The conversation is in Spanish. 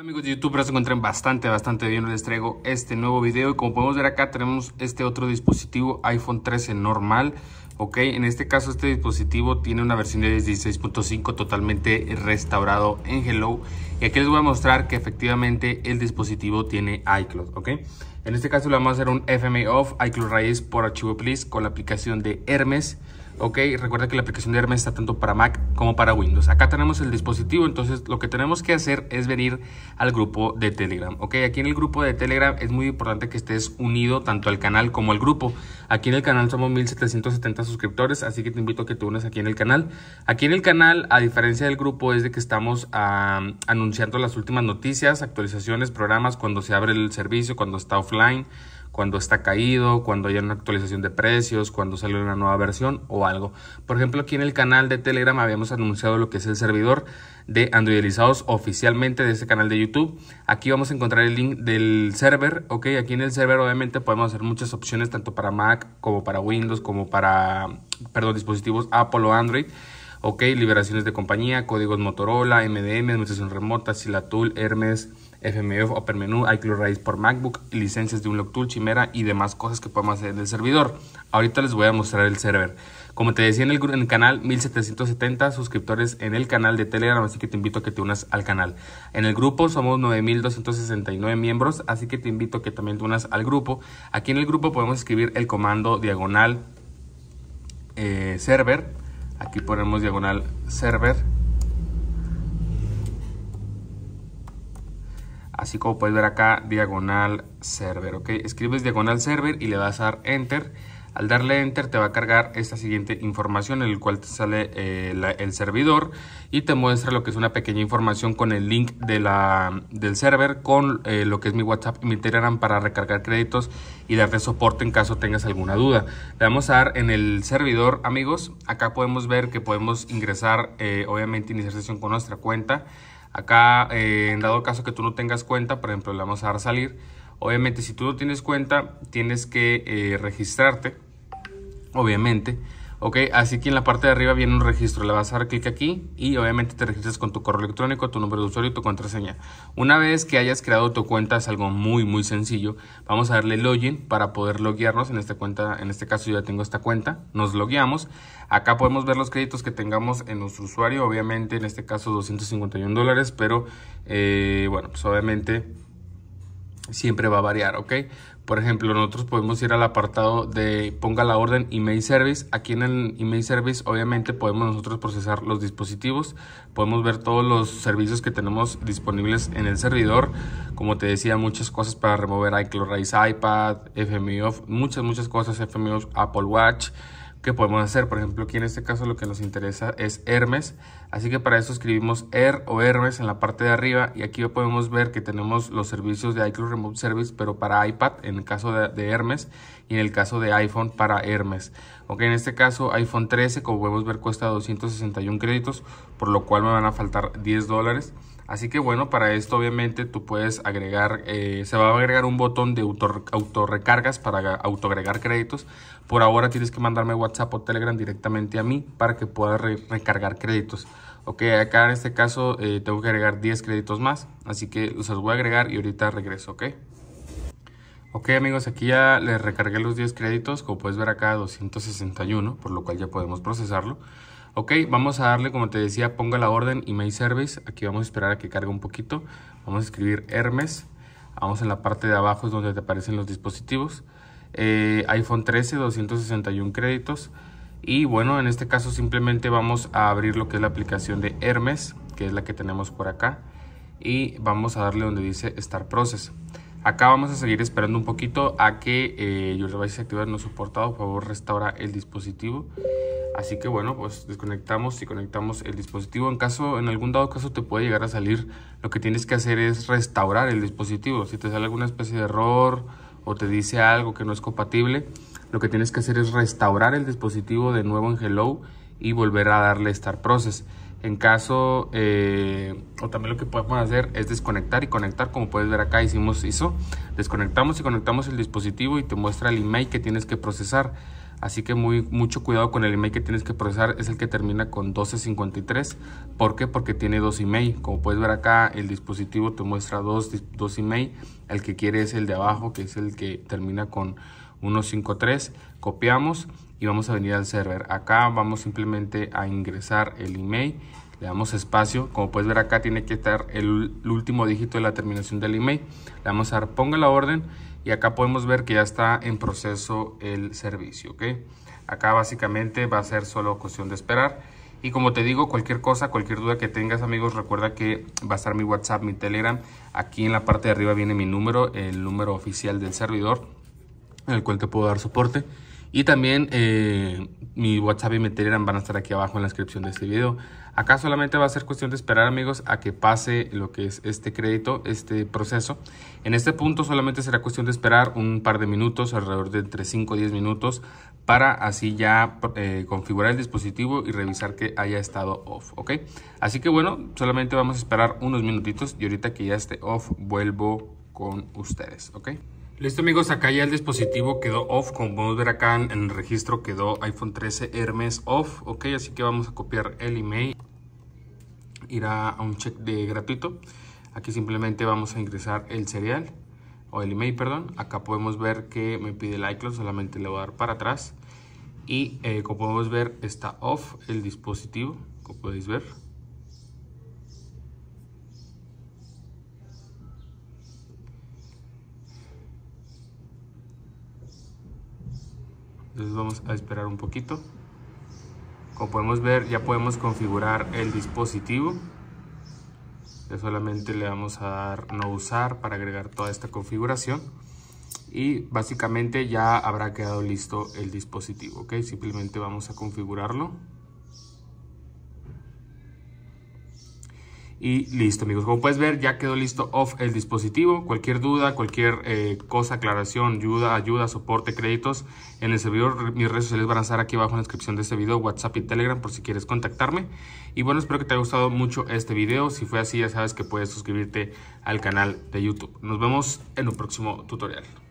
amigos de YouTube, ahora se encuentran bastante, bastante bien. Les traigo este nuevo video y como podemos ver acá tenemos este otro dispositivo iPhone 13 normal. Ok, en este caso este dispositivo tiene una versión de 16.5 totalmente restaurado en Hello. Y aquí les voy a mostrar que efectivamente el dispositivo tiene iCloud, ok. En este caso le vamos a hacer un FMA off iCloud Raíz por archivo please con la aplicación de Hermes ok, recuerda que la aplicación de Hermes está tanto para Mac como para Windows. Acá tenemos el dispositivo, entonces lo que tenemos que hacer es venir al grupo de Telegram, ok. Aquí en el grupo de Telegram es muy importante que estés unido tanto al canal como al grupo. Aquí en el canal somos 1770 suscriptores, así que te invito a que te unas aquí en el canal. Aquí en el canal, a diferencia del grupo, es de que estamos ah, anunciando las últimas noticias, actualizaciones, programas, cuando se abre el servicio, cuando está offline cuando está caído, cuando haya una actualización de precios, cuando sale una nueva versión o algo. Por ejemplo, aquí en el canal de Telegram habíamos anunciado lo que es el servidor de Androidizados oficialmente de este canal de YouTube. Aquí vamos a encontrar el link del server, ¿ok? Aquí en el server obviamente podemos hacer muchas opciones tanto para Mac como para Windows, como para, perdón, dispositivos Apple o Android. Ok, liberaciones de compañía, códigos Motorola, MDM, administración remota, Silatool, Hermes, FMF, Menú, iCloud Raíz por MacBook, licencias de Lock Tool, Chimera y demás cosas que podemos hacer en el servidor. Ahorita les voy a mostrar el server. Como te decía en el, canal, 1770 suscriptores en el canal de Telegram, así que te invito a que te unas al canal. En el grupo somos 9269 miembros, así que te invito a que también te unas al grupo. Aquí en el grupo podemos escribir el comando diagonal eh, server. Aquí ponemos diagonal server así como puedes ver acá diagonal server ok escribes diagonal server y le vas a dar enter al darle enter te va a cargar esta siguiente información en el cual te sale eh, el servidor y te muestra lo que es una pequeña información con el link de la, del server con eh, lo que es mi WhatsApp y mi Telegram para recargar créditos y darte soporte en caso tengas alguna duda. Le vamos a dar en el servidor amigos, acá podemos ver que podemos ingresar, eh, obviamente iniciar sesión con nuestra cuenta Acá, eh, en dado caso que tú no tengas cuenta, por ejemplo, le vamos a dar salir. Obviamente, si tú no tienes cuenta, tienes que eh, registrarte, obviamente. Ok, así que en la parte de arriba viene un registro, le vas a dar clic aquí y obviamente te registras con tu correo electrónico, tu nombre de usuario y tu contraseña. Una vez que hayas creado tu cuenta es algo muy muy sencillo, vamos a darle login para poder loguearnos, en, esta cuenta, en este caso yo ya tengo esta cuenta, nos logueamos, acá podemos ver los créditos que tengamos en nuestro usuario, obviamente en este caso 251 dólares, pero eh, bueno, pues obviamente siempre va a variar, ¿ok? Por ejemplo, nosotros podemos ir al apartado de ponga la orden email service. Aquí en el email service obviamente podemos nosotros procesar los dispositivos, podemos ver todos los servicios que tenemos disponibles en el servidor, como te decía, muchas cosas para remover iCloud iPad, Fmiof, muchas muchas cosas, FMI Apple Watch, que podemos hacer. Por ejemplo, aquí en este caso lo que nos interesa es Hermes. Así que para eso escribimos Air er o Hermes en la parte de arriba. Y aquí podemos ver que tenemos los servicios de iCloud Remote Service, pero para iPad en el caso de, de Hermes y en el caso de iPhone para Hermes. Ok, en este caso iPhone 13, como podemos ver, cuesta 261 créditos, por lo cual me van a faltar 10 dólares. Así que bueno, para esto obviamente tú puedes agregar, eh, se va a agregar un botón de auto recargas para autogregar créditos. Por ahora tienes que mandarme WhatsApp o Telegram directamente a mí para que pueda recargar créditos. Ok, acá en este caso eh, tengo que agregar 10 créditos más, así que los voy a agregar y ahorita regreso, ok. Ok amigos, aquí ya les recargué los 10 créditos, como puedes ver acá 261, por lo cual ya podemos procesarlo. Ok, vamos a darle, como te decía, ponga la orden email service. Aquí vamos a esperar a que cargue un poquito. Vamos a escribir Hermes. Vamos en la parte de abajo es donde te aparecen los dispositivos. Eh, iPhone 13, 261 créditos. Y bueno, en este caso simplemente vamos a abrir lo que es la aplicación de Hermes, que es la que tenemos por acá. Y vamos a darle donde dice estar Process. Acá vamos a seguir esperando un poquito a que eh, your a activar no soportado. Por favor, restaura el dispositivo. Así que bueno, pues desconectamos y conectamos el dispositivo. En caso, en algún dado caso te puede llegar a salir, lo que tienes que hacer es restaurar el dispositivo. Si te sale alguna especie de error o te dice algo que no es compatible, lo que tienes que hacer es restaurar el dispositivo de nuevo en Hello y volver a darle Start Process. En caso, eh, o también lo que podemos hacer es desconectar y conectar, como puedes ver acá hicimos eso desconectamos y conectamos el dispositivo y te muestra el email que tienes que procesar. Así que muy, mucho cuidado con el email que tienes que procesar, es el que termina con 1253. ¿Por qué? Porque tiene dos email. Como puedes ver acá, el dispositivo te muestra dos, dos email. El que quiere es el de abajo, que es el que termina con 153, copiamos y vamos a venir al server. Acá vamos simplemente a ingresar el email, le damos espacio, como puedes ver acá tiene que estar el, último dígito de la terminación del email. Le vamos a dar ponga la orden y acá podemos ver que ya está en proceso el servicio, ¿ok? Acá básicamente va a ser solo cuestión de esperar. Y como te digo, cualquier cosa, cualquier duda que tengas, amigos, recuerda que va a estar mi WhatsApp, mi Telegram. Aquí en la parte de arriba viene mi número, el número oficial del servidor en el cual te puedo dar soporte. Y también eh, mi WhatsApp y mi Telegram van a estar aquí abajo en la descripción de este video. Acá solamente va a ser cuestión de esperar amigos a que pase lo que es este crédito, este proceso. En este punto solamente será cuestión de esperar un par de minutos, alrededor de entre 5 o 10 minutos, para así ya eh, configurar el dispositivo y revisar que haya estado off, ¿ok? Así que bueno, solamente vamos a esperar unos minutitos y ahorita que ya esté off vuelvo con ustedes, ¿ok? Listo amigos, acá ya el dispositivo quedó off, como podemos ver acá en el registro quedó iPhone 13 Hermes off, ok, así que vamos a copiar el email, irá a un check de gratuito, aquí simplemente vamos a ingresar el serial, o el email, perdón, acá podemos ver que me pide el iCloud, solamente le voy a dar para atrás, y eh, como podemos ver está off el dispositivo, como podéis ver, entonces vamos a esperar un poquito como podemos ver ya podemos configurar el dispositivo ya solamente le vamos a dar no usar para agregar toda esta configuración y básicamente ya habrá quedado listo el dispositivo ok simplemente vamos a configurarlo Y listo amigos, como puedes ver ya quedó listo off el dispositivo. Cualquier duda, cualquier eh, cosa, aclaración, ayuda, ayuda, soporte, créditos en el servidor. Mis redes sociales van a estar aquí abajo en la descripción de este video, WhatsApp y Telegram por si quieres contactarme. Y bueno, espero que te haya gustado mucho este video. Si fue así ya sabes que puedes suscribirte al canal de YouTube. Nos vemos en un próximo tutorial.